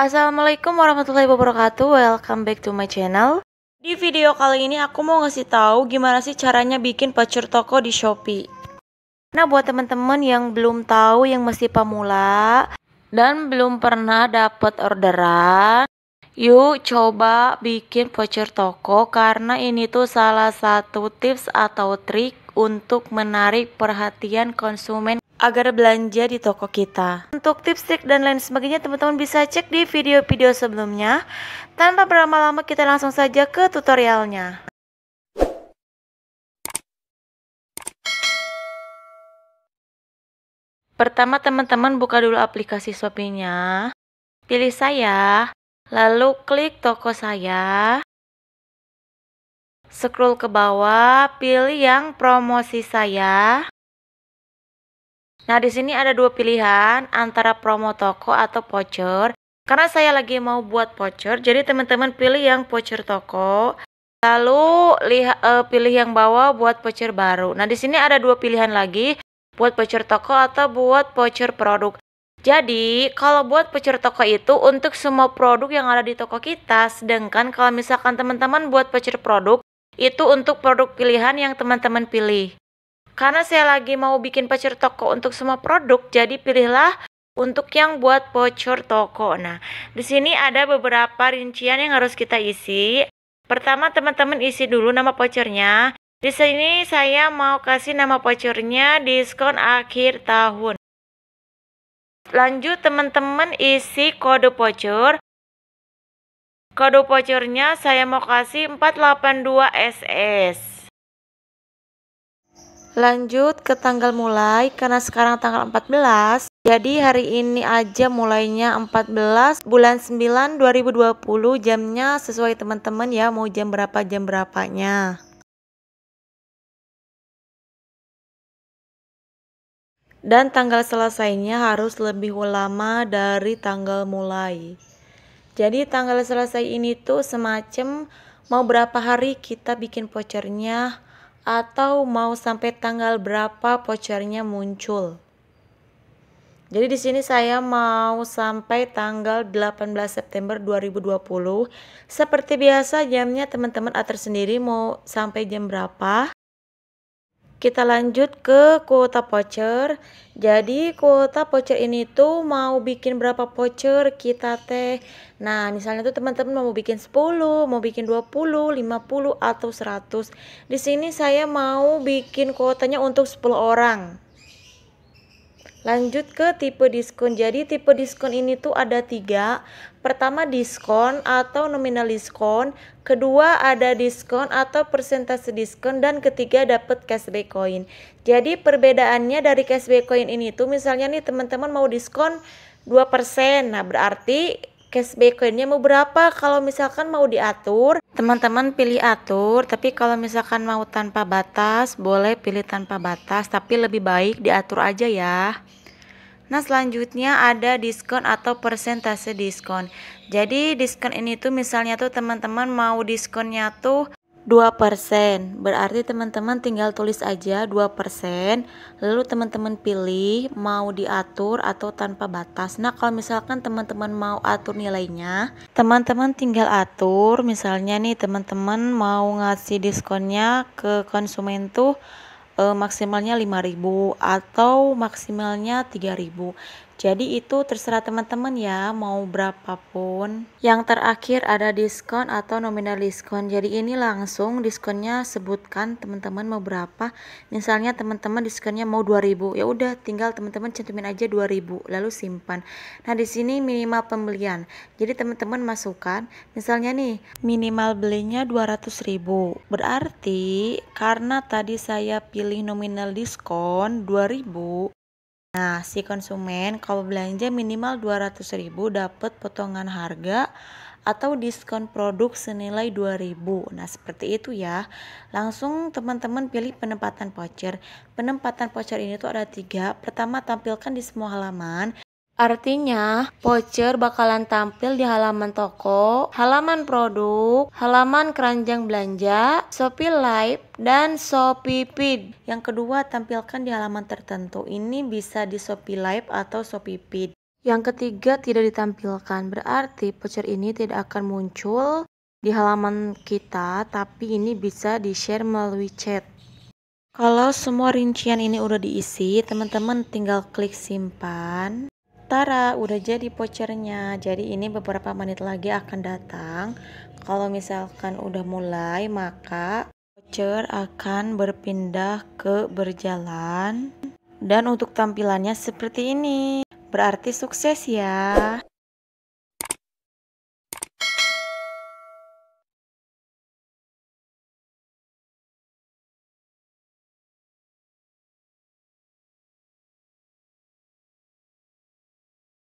Assalamualaikum warahmatullahi wabarakatuh, welcome back to my channel Di video kali ini aku mau ngasih tahu gimana sih caranya bikin voucher toko di Shopee Nah buat teman-teman yang belum tahu yang masih pemula dan belum pernah dapat orderan Yuk coba bikin voucher toko karena ini tuh salah satu tips atau trik untuk menarik perhatian konsumen agar belanja di toko kita. Untuk tips, trik, dan lain sebagainya teman-teman bisa cek di video-video sebelumnya. Tanpa berlama-lama kita langsung saja ke tutorialnya. Pertama teman-teman buka dulu aplikasi Shopee-nya. Pilih saya, lalu klik toko saya. Scroll ke bawah, pilih yang promosi saya. Nah, di sini ada dua pilihan antara promo toko atau voucher. Karena saya lagi mau buat voucher, jadi teman-teman pilih yang voucher toko, lalu lihat uh, eh, pilih yang bawah buat voucher baru. Nah, di sini ada dua pilihan lagi, buat voucher toko atau buat voucher produk. Jadi, kalau buat voucher toko itu untuk semua produk yang ada di toko kita, sedangkan kalau misalkan teman-teman buat voucher produk, itu untuk produk pilihan yang teman-teman pilih. Karena saya lagi mau bikin voucher toko untuk semua produk, jadi pilihlah untuk yang buat voucher toko. Nah, di sini ada beberapa rincian yang harus kita isi. Pertama, teman-teman isi dulu nama vouchernya. Di sini saya mau kasih nama vouchernya diskon akhir tahun. Lanjut teman-teman isi kode voucher. Kode vouchernya saya mau kasih 482SS. Lanjut ke tanggal mulai karena sekarang tanggal 14 jadi hari ini aja mulainya 14 bulan 9 2020 jamnya sesuai teman-teman ya mau jam berapa jam berapanya. Dan tanggal selesainya harus lebih lama dari tanggal mulai. Jadi tanggal selesai ini tuh semacam mau berapa hari kita bikin vouchernya atau mau sampai tanggal berapa vouchernya muncul. Jadi di sini saya mau sampai tanggal 18 September 2020. Seperti biasa jamnya teman-teman atur sendiri mau sampai jam berapa. Kita lanjut ke kuota voucher. Jadi kuota voucher ini tuh mau bikin berapa voucher kita teh. Nah, misalnya tuh teman-teman mau bikin 10, mau bikin 20, 50 atau 100. Di sini saya mau bikin kuotanya untuk 10 orang. Lanjut ke tipe diskon. Jadi tipe diskon ini tuh ada tiga. Pertama diskon atau nominal diskon. Kedua ada diskon atau persentase diskon. Dan ketiga dapat cashback coin. Jadi perbedaannya dari cashback coin ini tuh misalnya nih teman-teman mau diskon 2%. Nah berarti cashback coinnya mau berapa kalau misalkan mau diatur Teman-teman pilih atur, tapi kalau misalkan mau tanpa batas, boleh pilih tanpa batas, tapi lebih baik diatur aja ya. Nah, selanjutnya ada diskon atau persentase diskon. Jadi, diskon ini tuh misalnya tuh teman-teman mau diskonnya tuh 2%. Berarti teman-teman tinggal tulis aja 2%, lalu teman-teman pilih mau diatur atau tanpa batas. Nah, kalau misalkan teman-teman mau atur nilainya, teman-teman tinggal atur. Misalnya nih teman-teman mau ngasih diskonnya ke konsumen tuh e, maksimalnya 5000 atau maksimalnya 3000 jadi itu terserah teman-teman ya mau berapapun. Yang terakhir ada diskon atau nominal diskon. Jadi ini langsung diskonnya sebutkan teman-teman mau berapa. Misalnya teman-teman diskonnya mau 2000. Ya udah tinggal teman-teman cantumin aja 2000 lalu simpan. Nah, di sini minimal pembelian. Jadi teman-teman masukkan misalnya nih minimal belinya 200.000. Berarti karena tadi saya pilih nominal diskon 2000 Nah, si konsumen kalau belanja minimal 200.000 dapat potongan harga atau diskon produk senilai 2000. Nah, seperti itu ya. Langsung teman-teman pilih penempatan voucher. Penempatan voucher ini tuh ada tiga. Pertama, tampilkan di semua halaman. Artinya, voucher bakalan tampil di halaman toko, halaman produk, halaman keranjang belanja, Shopee Live, dan Shopee Feed. Yang kedua, tampilkan di halaman tertentu. Ini bisa di Shopee Live atau Shopee Feed. Yang ketiga, tidak ditampilkan. Berarti voucher ini tidak akan muncul di halaman kita, tapi ini bisa di-share melalui chat. Kalau semua rincian ini udah diisi, teman-teman tinggal klik simpan. Tara, udah jadi pochernya, Jadi ini beberapa menit lagi akan datang. Kalau misalkan udah mulai, maka voucher akan berpindah ke berjalan. Dan untuk tampilannya seperti ini. Berarti sukses ya.